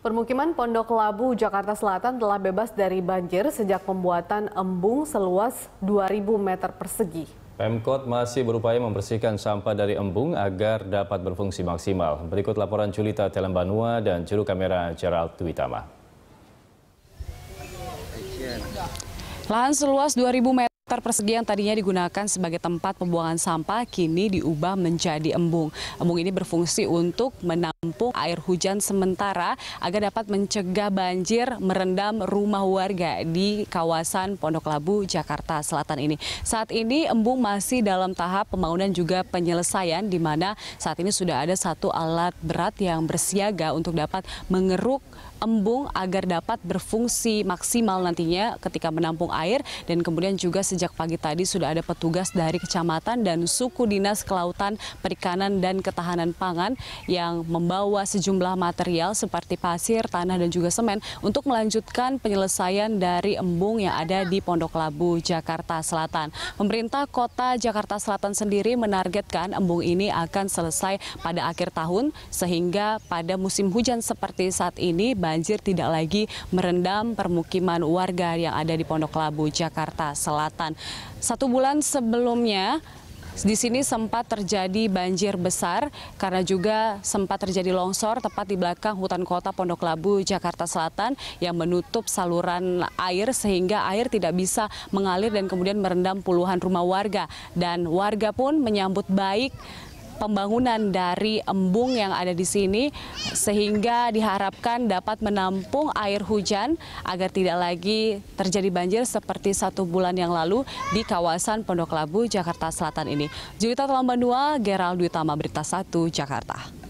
Permukiman Pondok Labu, Jakarta Selatan telah bebas dari banjir sejak pembuatan embung seluas 2.000 meter persegi. Pemkot masih berupaya membersihkan sampah dari embung agar dapat berfungsi maksimal. Berikut laporan Julita Telembanua dan juru kamera Gerald Twitama. Lahan seluas 2.000 meter Hektar persegi yang tadinya digunakan sebagai tempat pembuangan sampah kini diubah menjadi embung. Embung ini berfungsi untuk menampung air hujan sementara agar dapat mencegah banjir merendam rumah warga di kawasan Pondok Labu, Jakarta Selatan ini. Saat ini embung masih dalam tahap pembangunan juga penyelesaian di mana saat ini sudah ada satu alat berat yang bersiaga untuk dapat mengeruk embung agar dapat berfungsi maksimal nantinya ketika menampung air dan kemudian juga sejak sejak pagi tadi sudah ada petugas dari kecamatan dan suku dinas kelautan, perikanan dan ketahanan pangan yang membawa sejumlah material seperti pasir, tanah dan juga semen untuk melanjutkan penyelesaian dari embung yang ada di Pondok Labu, Jakarta Selatan. Pemerintah Kota Jakarta Selatan sendiri menargetkan embung ini akan selesai pada akhir tahun sehingga pada musim hujan seperti saat ini banjir tidak lagi merendam permukiman warga yang ada di Pondok Labu, Jakarta Selatan. Selatan. Satu bulan sebelumnya di sini sempat terjadi banjir besar karena juga sempat terjadi longsor tepat di belakang hutan kota Pondok Labu, Jakarta Selatan yang menutup saluran air sehingga air tidak bisa mengalir dan kemudian merendam puluhan rumah warga. Dan warga pun menyambut baik pembangunan dari embung yang ada di sini sehingga diharapkan dapat menampung air hujan agar tidak lagi terjadi banjir seperti satu bulan yang lalu di kawasan Pondok Labu, Jakarta Selatan ini. Julita Telamban 2, Gerald Dwi Tama, Berita 1, Jakarta.